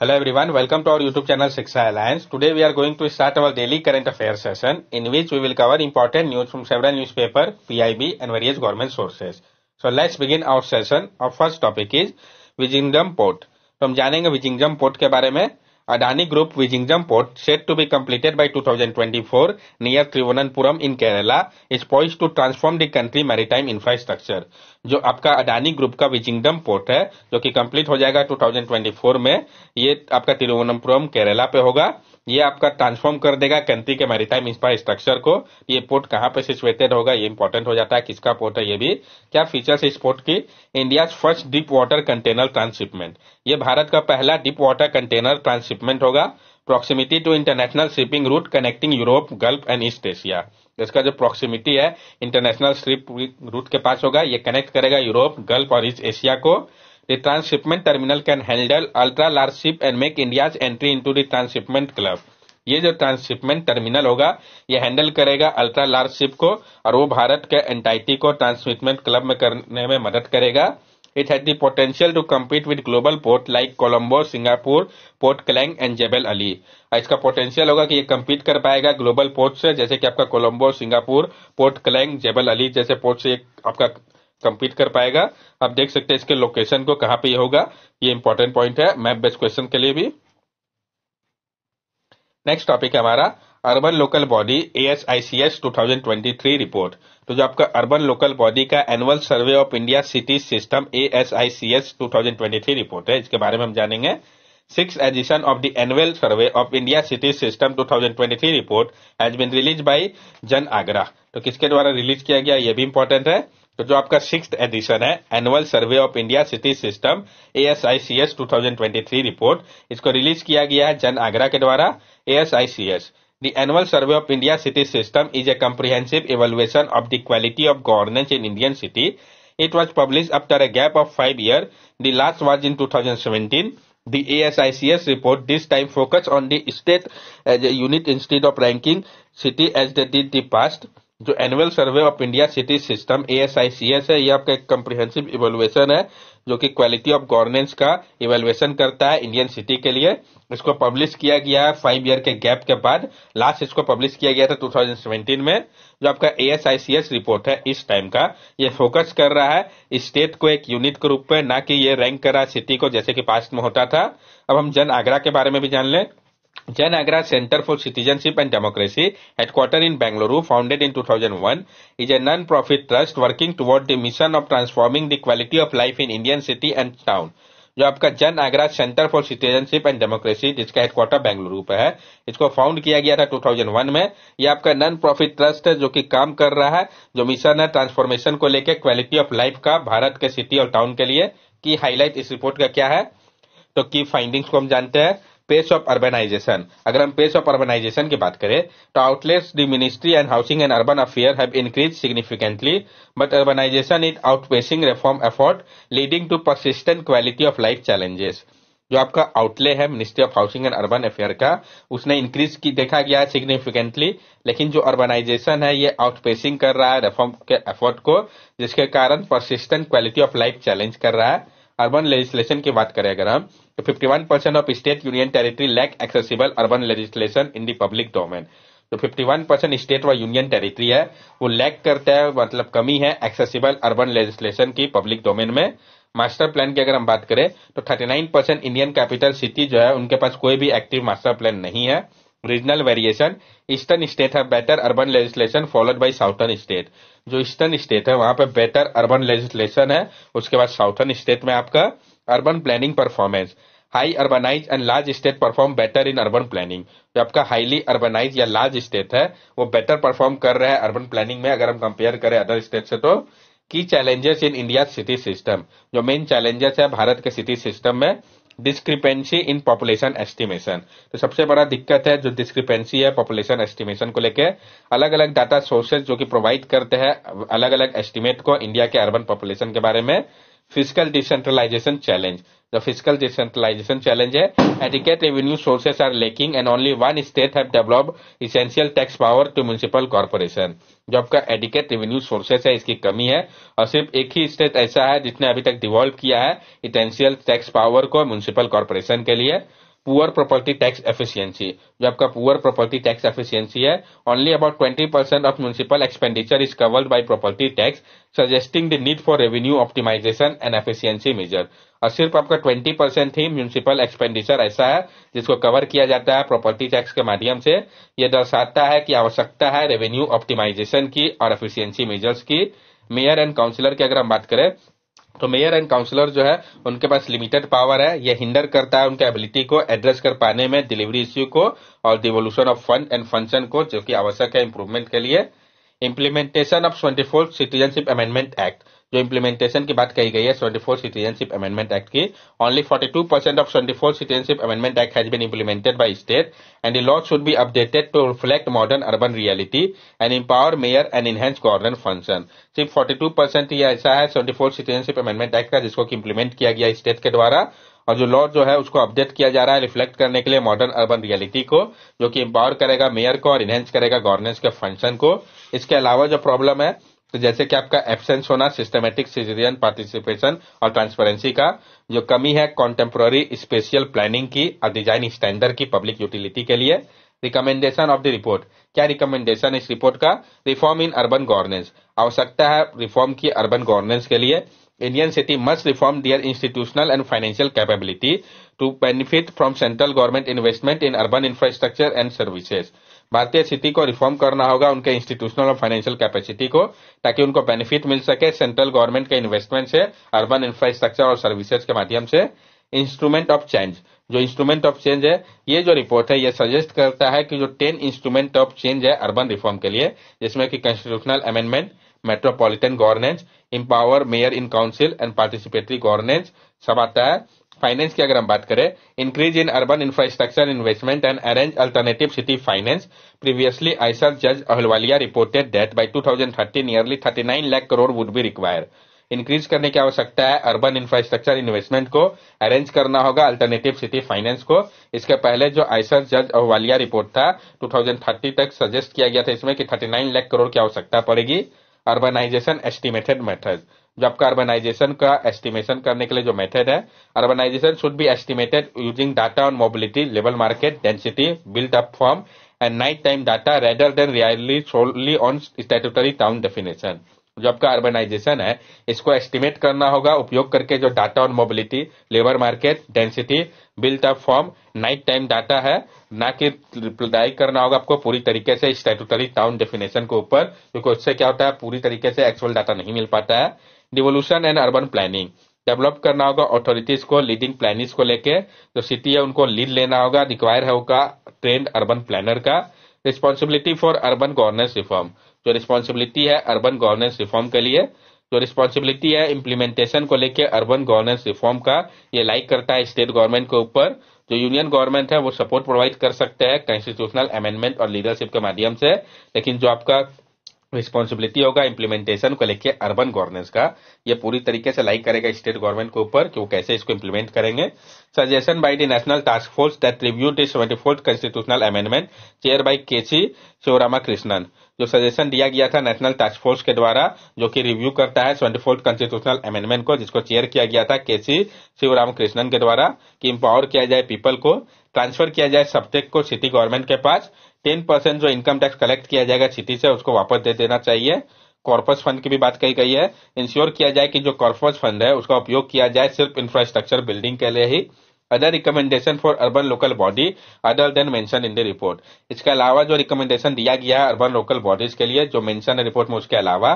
Hello everyone, welcome to our YouTube channel Siksha Alliance. Today we are going to start our daily current affairs session in which we will cover important news from several newspaper, PIB and various government sources. So let's begin our session. Our first topic is Vijingam Port. तो हम जानेंगे विजिंगम port के बारे में Adani Group Vizhinjam port, set to be completed by 2024 near Trivandrum in Kerala, is poised to transform the country maritime infrastructure. जो आपका Adani group का विजिंगडम port है जो कि कंप्लीट हो जाएगा 2024 में ये आपका तिरुवनंतपुरम केरला पे होगा ये आपका ट्रांसफॉर्म कर देगा कंट्री के मैरिटाइम इंफ्रास्ट्रक्चर को ये पोर्ट कहाँ पे सिचुएटेड होगा ये इंपॉर्टेंट हो जाता है किसका पोर्ट है ये भी क्या फीचर्स इस पोर्ट की India first deep water container transshipment ये भारत का पहला deep water container tranship shipment होगा proximity to international shipping route connecting Europe Gulf and East Asia इसका जो प्रॉक्सिमिटी है इंटरनेशनल शिप रूट के पास होगा ये कनेक्ट करेगा यूरोप गल्फ और ईस्ट एशिया को transshipment terminal can handle ultra large ship and make India entry into transshipment club ये जो ट्रांसशिपमेंट टर्मिनल होगा ये हैंडल करेगा अल्ट्रा लार्ज शिप को और वो भारत के एंटाइटी को ट्रांसशिपमेंट क्लब में करने में मदद करेगा it has the potential to compete with global port like Colombo Singapore port Klang and Jebel Ali इसका पोटेंशियल होगा कि ये कम्पीट कर पाएगा ग्लोबल पोर्ट से जैसे कि आपका Colombo Singapore port Klang Jebel Ali जैसे पोर्ट से आपका कम्पीट कर पाएगा आप देख सकते हैं इसके लोकेशन को कहाँ पे होगा ये इंपॉर्टेंट पॉइंट है मैप बेस्ट क्वेश्चन के लिए भी नेक्स्ट टॉपिक है हमारा urban local body A S I C S two thousand twenty three report तो जो आपका अर्बन लोकल बॉडी का annual survey of India city system A S I C S two thousand twenty three report है इसके बारे में हम जानेंगे six edition of the annual survey of India city system three report has been release by Janaagraha तो किसके द्वारा release किया गया ये भी इंपॉर्टेंट है तो जो आपका सिक्स एडिशन है annual survey of India city system A S I C S two thousand twenty three report इसको रिलीज किया गया है जन आगरा के द्वारा A S I C S The annual survey of India city system is a comprehensive evaluation of the quality of governance in Indian city. It was published after a gap of 5 year. The last was in 2017. The ASICS report this time focused on the state as a unit instead of ranking city as they did the past. जो annual survey of India city system A S S I C है ये आपका एक comprehensive evaluation है जो कि quality of governance का evaluation करता है इंडियन सिटी के लिए इसको पब्लिश किया गया है फाइव ईयर के गैप के बाद लास्ट इसको पब्लिश किया गया था 2017 में जो आपका ए रिपोर्ट है इस टाइम का ये फोकस कर रहा है स्टेट को एक यूनिट के रूप में ना कि ये रैंक कर रहा है सिटी को जैसे कि पास्ट में होता था अब हम जन आगरा के बारे में भी जान लें Jan Agra Center for Citizenship and Democracy, headquartered in Bangalore, founded in 2001, is a non-profit trust working toward the mission of transforming the quality of life in Indian city and town. जो आपका Janaagraha centre for citizenship and democracy जिसका headquarter Bengaluru पे है इसको found किया गया था 2001 में ये आपका नॉन प्रॉफिट ट्रस्ट है जो कि काम कर रहा है जो मिशन है ट्रांसफॉर्मेशन को लेके क्वालिटी ऑफ लाइफ का भारत के सिटी और टाउन के लिए की हाईलाइट इस रिपोर्ट का क्या है तो की फाइंडिंग्स को हम जानते हैं पेस ऑफ अर्बेनाइजेशन अगर हम पेस ऑफ अर्बेनाइजेशन की बात करें तो outlets the ministry and housing and urban affair have increase significantly but urbanisation is outpacing reform effort leading to persistent quality of life challenges जो आपका आउटले है ministry of housing and urban affair का उसने increase की देखा गया है significantly लेकिन जो अर्बनाइजेशन है ये आउटपेसिंग कर रहा है रिफॉर्म के एफर्ट को जिसके कारण persistent quality of life challenge कर रहा है अर्बन लेजिस्लेशन की बात करें अगर हम 51% तो of state union territory lack accessible urban legislation in the public domain. तो 51% स्टेट व यूनियन टेरिटरी है वो लैक करता है मतलब कमी है एक्सेसिबल अर्बन लेजिस्लेशन की पब्लिक डोमेन में मास्टर प्लान की अगर हम बात करें तो 39% इंडियन कैपिटल सिटी जो है उनके पास कोई भी एक्टिव मास्टर प्लान नहीं है रीजनल वेरिएशन ईस्टर्न स्टेट है better urban legislation followed by southern state जो ईस्टर्न स्टेट है वहां पे बेटर अर्बन लेजिस्लेशन है उसके बाद साउथर्न स्टेट में आपका urban planning performance high urbanise and large state perform better in urban planning जो आपका हाईली अर्बनाइज या लार्ज स्टेट है वो बेटर परफॉर्म कर रहा है अर्बन प्लानिंग में अगर हम कंपेयर करें अदर स्टेट से तो की challenges in India city system जो मेन चैलेंजेस है भारत के सिटी सिस्टम में डिस्क्रिपेंसी इन पॉपुलेशन एस्टिमेशन तो सबसे बड़ा दिक्कत है जो डिस्क्रिपेंसी है पॉपुलेशन एस्टिमेशन को लेके अलग अलग डाटा सोर्सेज जो कि प्रोवाइड करते हैं अलग अलग एस्टिमेट को इंडिया के अर्बन पॉपुलेशन के बारे में physical decentralisation challenge the physical decentralisation challenge है adequate revenue sources are lacking and only one state have develop essential tax power to municipal corporation जो आपका एडिकेट रेवेन्यू सोर्सेस है इसकी कमी है और सिर्फ एक ही स्टेट ऐसा है जिसने अभी तक डिवॉल्व किया है इसेंशियल टैक्स पावर को म्यूनिसिपल कॉरपोरेशन के लिए पुअर प्रॉपर्टी टैक्स एफिशिएंसी जो आपका पुअर प्रॉपर्टी टैक्स एफिशिएंसी है only about twenty percent of municipal expenditure is covered by property tax suggesting the need for revenue optimisation and efficiency measure और सिर्फ आपका twenty percent ही municipal expenditure ऐसा है जिसको कवर किया जाता है प्रॉपर्टी टैक्स के माध्यम से यह दर्शाता है कि आवश्यकता है रेवेन्यू ऑप्टिमाइजेशन की और एफिशियंसी मेजर्स की मेयर एंड काउंसिलर की अगर हम बात करें तो मेयर एंड काउंसलर जो है उनके पास लिमिटेड पावर है यह हिंडर करता है उनके एबिलिटी को एड्रेस कर पाने में डिलीवरी इश्यू को और devolution of fund and function को जो कि आवश्यक है इंप्रूवमेंट के लिए implementation of twenty fourth citizenship amendment act जो इम्प्लीमेंटेशन की बात कही गई है twenty fourth citizenship amendment act की only forty two percent of twenty fourth citizenship amendment act has been implemented by state and the law should be updated to reflect modern urban reality and empower mayor and enhance governance function सिर्फ forty two percent ही ऐसा है twenty fourth citizenship amendment act का जिसको implement किया गया state के द्वारा और जो लॉ जो है उसको अपडेट किया जा रहा है रिफ्लेक्ट करने के लिए मॉडर्न अर्बन रियलिटी को जो कि एम्पावर करेगा मेयर को और इनहेंस करेगा गवर्नेंस के फंक्शन को इसके अलावा जो प्रॉब्लम है तो जैसे कि आपका एब्सेंस होना सिस्टमेटिक सिटीजन पार्टिसिपेशन और ट्रांसपेरेंसी का जो कमी है कॉन्टेम्प्रोरी स्पेशल प्लानिंग की और डिजाइन स्टैंडर्ड की पब्लिक यूटिलिटी के लिए रिकमेंडेशन ऑफ द रिपोर्ट क्या रिकमेंडेशन इस रिपोर्ट का रिफॉर्म इन अर्बन गवर्नेंस आवश्यकता है रिफॉर्म की अर्बन गवर्नेंस के लिए Indian city must reform their institutional and financial capability to benefit from central government investment in urban infrastructure and services भारतीय city को रिफॉर्म करना होगा उनके इंस्टीट्यूशनल और फाइनेंशियल कैपेसिटी को ताकि उनको बेनिफिट मिल सके सेंट्रल गवर्नमेंट के इन्वेस्टमेंट से अर्बन इंफ्रास्ट्रक्चर और सर्विसेज के माध्यम से इंस्ट्रूमेंट ऑफ चेंज जो इंस्ट्रूमेंट ऑफ चेंज है ये जो रिपोर्ट है ये सजेस्ट करता है कि जो टेन इंस्ट्रूमेंट ऑफ चेंज है अर्बन रिफॉर्म के लिए जिसमें कि constitutional amendment metropolitan governance empower mayor in council and participatory governance सब आता है फाइनेंस की अगर हम बात करें increase in urban infrastructure investment and arrange alternative city finance previously Isher जज Ahluwalia reported that by 2030 nearly 39 lakh crore would be require increase करने की आवश्यकता है अर्बन इंफ्रास्ट्रक्चर इन्वेस्टमेंट को अरेंज करना होगा अल्टरनेटिव सिटी फाइनेंस को इसके पहले जो आईसर जज अहवालिया रिपोर्ट था 2030 तक सजेस्ट किया गया था इसमें कि 39 लाख करोड़ की आवश्यकता पड़ेगी अर्बनाइजेशन एस्टिमेटेड मेथड जो आपका अर्बनाइजेशन का एस्टिमेशन करने के लिए जो मेथड है urbanisation should be estimated using data on mobility level market density built up form and night time data rather than rely solely on statutory town definition जो आपका अर्बनाइजेशन है इसको एस्टिमेट करना होगा उपयोग करके जो data on mobility labour market density built up form night time data है ना कि अप्लाई करना होगा आपको पूरी तरीके से स्टेटरी टाउन डेफिनेशन के ऊपर क्योंकि उससे क्या होता है पूरी तरीके से एक्चुअल डाटा नहीं मिल पाता है devolution and urban planning develop करना होगा ऑथोरिटीज को लीडिंग प्लानिंग को लेके जो सिटी है उनको लीड लेना होगा रिक्वायर होगा ट्रेंड अर्बन प्लानर का responsibility for urban governance reform जो रिस्पॉन्सिबिलिटी है अर्बन गवर्नेंस रिफॉर्म के लिए जो रिस्पॉन्सिबिलिटी है इम्प्लीमेंटेशन को लेकर अर्बन गवर्नेंस रिफॉर्म का ये लाइक करता है स्टेट गवर्नमेंट के ऊपर जो यूनियन गवर्नमेंट है वो सपोर्ट प्रोवाइड कर सकते हैं कॉन्स्टिट्यूशनल अमेंडमेंट और लीडरशिप के माध्यम से लेकिन जो आपका रिस्पॉन्सिबिलिटी होगा इम्प्लीमेंटेशन को लेके अर्बन गवर्नेंस का ये पूरी तरीके से लाइक करेगा स्टेट गवर्नमेंट के ऊपर कि वो कैसे इसको इम्प्लीमेंट करेंगे suggestion by the national task force that review the fourth constitutional amendment chair by K C Shivrama Krishnan जो सजेशन दिया गया था नेशनल टास्क फोर्स के द्वारा जो कि रिव्यू करता है ट्वेंटी फोर्थ कॉन्स्टिट्यूशनल अमेंडमेंट को जिसको चेयर किया गया था के सी शिवराम कृष्णन के द्वारा कि इम्पावर किया जाए पीपल को ट्रांसफर किया जाए सब्जेक्ट को सिटी गवर्नमेंट के पास टेन परसेंट जो इनकम टैक्स कलेक्ट किया जाएगा सिटी से उसको वापस दे देना चाहिए कॉर्पस फंड की भी बात कही गई है इंश्योर किया जाए कि जो कॉर्पस फंड है उसका उपयोग किया जाए सिर्फ इंफ्रास्ट्रक्चर बिल्डिंग के लिए ही other recommendation for urban local body other than mention in the report इसके अलावा जो रिकमेंडेशन दिया गया है अर्बन लोकल बॉडीज के लिए जो मेंशन है रिपोर्ट में उसके अलावा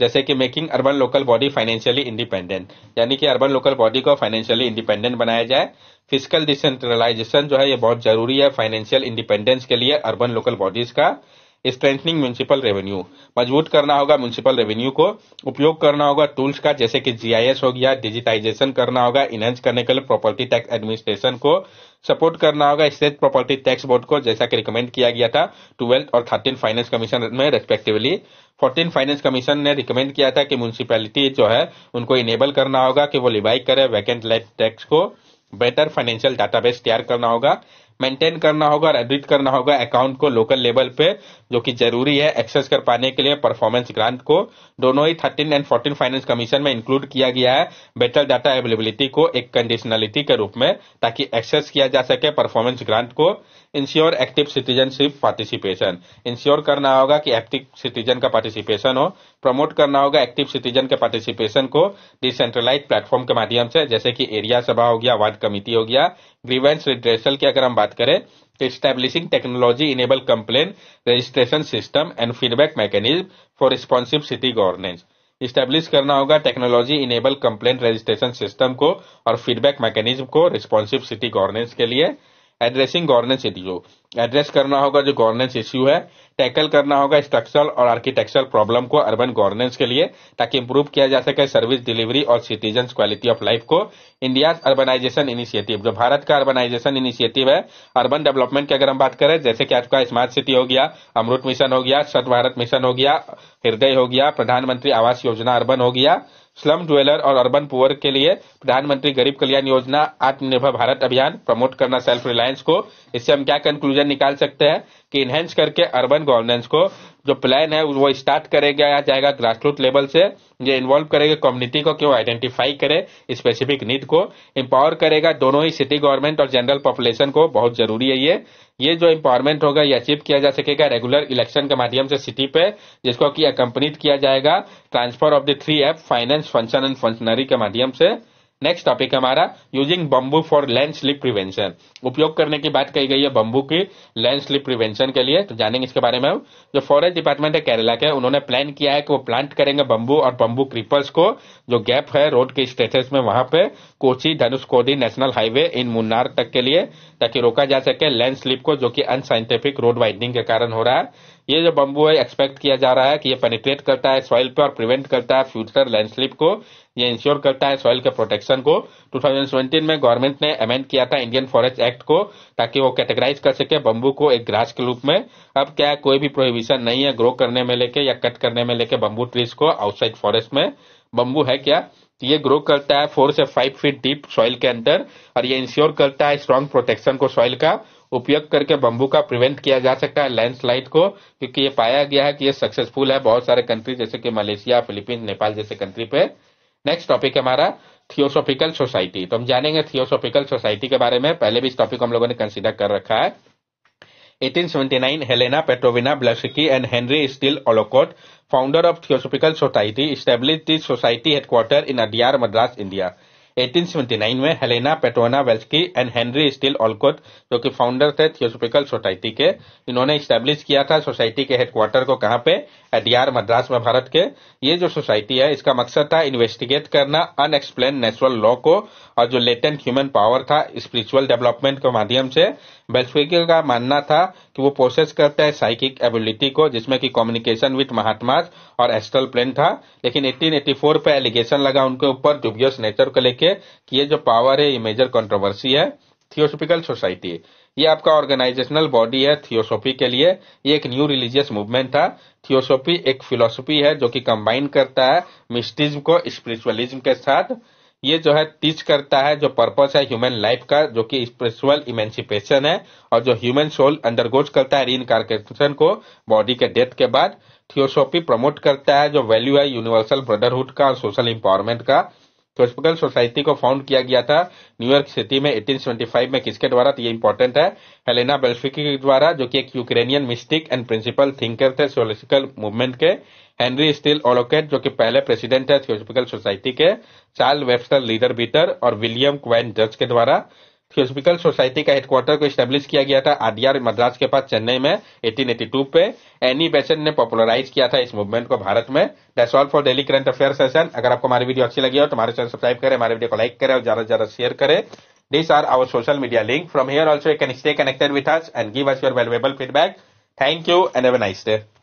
जैसे कि making urban local body financially independent यानी कि अर्बन लोकल बॉडी को फाइनेंशियली इंडिपेंडेंट बनाया जाए फिजिकल डिसेंट्रलाइजेशन जो है ये बहुत जरूरी है फाइनेंशियल इंडिपेंडेंस के लिए अर्बन लोकल बॉडीज का स्ट्रेंथनिंग म्यूनसिपल रेवेन्यू मजबूत करना होगा म्यूनसिपल रेवेन्यू को उपयोग करना होगा टूल्स का जैसे कि जीआईएस हो गया डिजिटाइजेशन करना होगा इनहेंस करने के लिए प्रॉपर्टी टैक्स एडमिनिस्ट्रेशन को सपोर्ट करना होगा स्टेट प्रॉपर्टी टैक्स बोर्ड को जैसा कि रिकमेंड किया गया था ट्वेल्थ और थर्टीन फाइनेंस कमीशन में रेस्पेक्टिवली फोर्टीन फाइनेंस कमीशन ने रिकमेंड किया था कि म्यूनसिपैलिटी जो है उनको इनेबल करना होगा कि वो लिवाई करे वैकेंट लाइफ टैक्स को बेटर फाइनेंशियल डाटाबेस तैयार करना होगा मेंटेन करना होगा और एडिट करना होगा अकाउंट को लोकल लेवल पे जो कि जरूरी है एक्सेस कर पाने के लिए परफॉर्मेंस ग्रांट को दोनों ही thirteen and fourteen finance commission में इंक्लूड किया गया है बेटर डाटा एवेलेबिलिटी को एक कंडीशनलिटी के रूप में ताकि एक्सेस किया जा सके परफॉर्मेंस ग्रांट को ensure active citizenship participation ensure करना होगा कि एक्टिव सिटीजन का पार्टिसिपेशन हो प्रमोट करना होगा एक्टिव सिटीजन के पार्टिसिपेशन को डिसेंट्रलाइज प्लेटफॉर्म के माध्यम से जैसे कि एरिया सभा हो गया वार्ड कमिटी हो गया ग्रीवेंस रिड्रेसल की अगर हम बात करें तो establishing technology enable complain registration system and feedback mechanism for responsive city governance establish करना होगा technology enable complaint registration system को और फीडबैक मैकेनिज्म को रिस्पॉन्सिव सिटी गवर्नेंस के लिए एड्रेसिंग गवर्नेंस इश्यू एड्रेस करना होगा जो गवर्नेंस इश्यू है टैकल करना होगा स्ट्रक्चरल और आर्किटेक्चरल प्रॉब्लम को अर्बन गवर्नेंस के लिए ताकि इम्प्रूव किया जा सके सर्विस डिलीवरी और सिटीजन क्वालिटी ऑफ लाइफ को इंडिया अर्बनाइजेशन इनिशिएटिव जो भारत का अर्बनाइजेशन इनिशिएटिव है अर्बन डेवलपमेंट की अगर हम बात करें जैसे कि आपका स्मार्ट सिटी हो गया अमृत मिशन हो गया स्वच्छ भारत मिशन हो गया हृदय हो गया प्रधानमंत्री आवास योजना अर्बन हो गया स्लम ड्वेलर और अर्बन पुअर के लिए प्रधानमंत्री गरीब कल्याण योजना आत्मनिर्भर भारत अभियान प्रमोट करना सेल्फ रिलायंस को इससे हम क्या कंक्लूजन निकाल सकते हैं कि इनहेंस करके अर्बन गवर्नेंस को जो प्लान है वो स्टार्ट करेगा जाएगा ग्रासरूट लेवल से ये इन्वॉल्व करेगा कम्युनिटी को क्यों आइडेंटिफाई करे स्पेसिफिक नीड को एम्पावर करेगा दोनों ही सिटी गवर्नमेंट और जनरल पॉपुलेशन को बहुत जरूरी है ये ये जो एम्पावरमेंट होगा ये अचीव किया जा सकेगा रेगुलर इलेक्शन के माध्यम से सिटी पे जिसको कि अकम्पनीट किया जाएगा transfer of the three F finance function and functionary के माध्यम से नेक्स्ट टॉपिक हमारा using bamboo for land slip prevention उपयोग करने की बात कही गई है बम्बू की लैंड स्लिप प्रिवेंशन के लिए तो जानेंगे इसके बारे में जो फॉरेस्ट डिपार्टमेंट है केरला के उन्होंने प्लान किया है कि वो प्लांट करेंगे बम्बू और बम्बू क्रीपर्स को जो गैप है रोड के स्टेटस में वहां पे कोची कोदी नेशनल हाईवे इन मुन्नार तक के लिए ताकि रोका जा सके लैंड स्लिप को जो की अनसाइंटिफिक रोड वाइडनिंग के कारण हो रहा है ये जो बम्बू है एक्सपेक्ट किया जा रहा है कि ये पेनिट्रेट करता है सॉइल पे और प्रिवेंट करता है फ्यूचर लैंडस्लिप को ये इंश्योर करता है सॉइल के प्रोटेक्शन को 2017 में गवर्नमेंट ने अमेंड किया था इंडियन फॉरेस्ट एक्ट को ताकि वो कैटेगराइज कर सके बम्बू को एक ग्रास के रूप में अब क्या है कोई भी प्रोहिबिशन नहीं है ग्रो करने में लेके या कट करने में लेके बम्बू ट्रीज को आउटसाइड फॉरेस्ट में बम्बू है क्या ये ग्रो करता है फोर से फाइव फीट डीप सॉइल के अंदर और ये इंश्योर करता है स्ट्रांग प्रोटेक्शन को सॉइल का उपयोग करके बम्बू का प्रिवेंट किया जा सकता है लैंडस्लाइड को क्योंकि ये पाया गया है कि ये सक्सेसफुल है बहुत सारे कंट्री जैसे कि मलेशिया फिलीपींस नेपाल जैसे कंट्री पे नेक्स्ट टॉपिक हमारा थियोसोफिकल सोसाइटी तो हम जानेंगे थियोसोफिकल सोसाइटी के बारे में पहले भी इस टॉपिक हम लोगों ने कंसिडर कर रखा है 1879 Helena Petrovna Blavatsky and Henry Steel Olcott founder of theosophical society establish this society headquarter in Adyar Madras India 1879 में Helena Petrovna Blavatsky and Henry Steel Olcott जो कि फाउंडर थे थियोसोफिकल सोसाइटी के इन्होंने स्टैब्लिश किया था सोसाइटी के हेडक्वार्टर को कहां पे एडियार मद्रास में भारत के ये जो सोसाइटी है इसका मकसद था इन्वेस्टिगेट करना अनएक्सप्लेन नेचुरल लॉ को और जो लेटेंट ह्यूमन पावर था स्पिरिचुअल डेवलपमेंट के माध्यम से वेल्स्की का मानना था कि वो प्रोसेस करता है साइकिक एबिलिटी को जिसमें कि कम्युनिकेशन विथ महात्मा और एस्ट्रल प्लेन था लेकिन 1884 पे एलिगेशन लगा उनके ऊपर डुबियस नेचर को लेके कि ये जो पावर है ये मेजर कंट्रोवर्सी है थियोसोफिकल सोसाइटी ये आपका ऑर्गेनाइजेशनल बॉडी है थियोसोफी के लिए ये एक न्यू रिलीजियस मूवमेंट था थियोसोफी एक फिलोसफी है जो कि कंबाइन करता है मिस्टिज्म को स्पिरिचुअलिज्म के साथ ये जो है टीच करता है जो पर्पस है ह्यूमन लाइफ का जो कि स्पिरिचुअल इमेंसिपेशन है और जो ह्यूमन सोल अंडरगोज करता है रीइनकारकेशन को बॉडी के डेथ के बाद थियोसोफी प्रमोट करता है जो वैल्यू है यूनिवर्सल ब्रदरहुड का और सोशल इंपावरमेंट का क्लोसिफिकल सोसाइटी को फाउंड किया गया था न्यूयॉर्क सिटी में 1875 में किसके द्वारा तो ये इंपॉर्टेंट है हेलेना बेल्फिकी के द्वारा जो कि एक Ukrainian mystic and principal thinker थे सोलिसिकल मूवमेंट के हेनरी स्टील ओलोकेट जो कि पहले प्रेसिडेंट है थियोसोफिकल सोसाइटी के चार्ल वेबस्टर लीडर बीटर और विलियम क्वेन जज के द्वारा थियोसफिकल सोसाइटी का हेडक्वार्टर को स्टेब्लिश किया गया था आदियार मद्रास के पास चेन्नई में एटीन एटी टू पे एनी बेसन ने पॉपुलराइज किया था इस मूवमेंट को भारत में that's all for daily current affair session अगर आपको हमारी वीडियो अच्छी लगी हो तो हमारे चैनल सब्सक्राइब करें हमारे वीडियो को लाइक करें और ज्यादा से ज्यादा शेयर करें this are our social media link from here also you can stay connected with us and give us your valuable feedback. Thank you and have nice day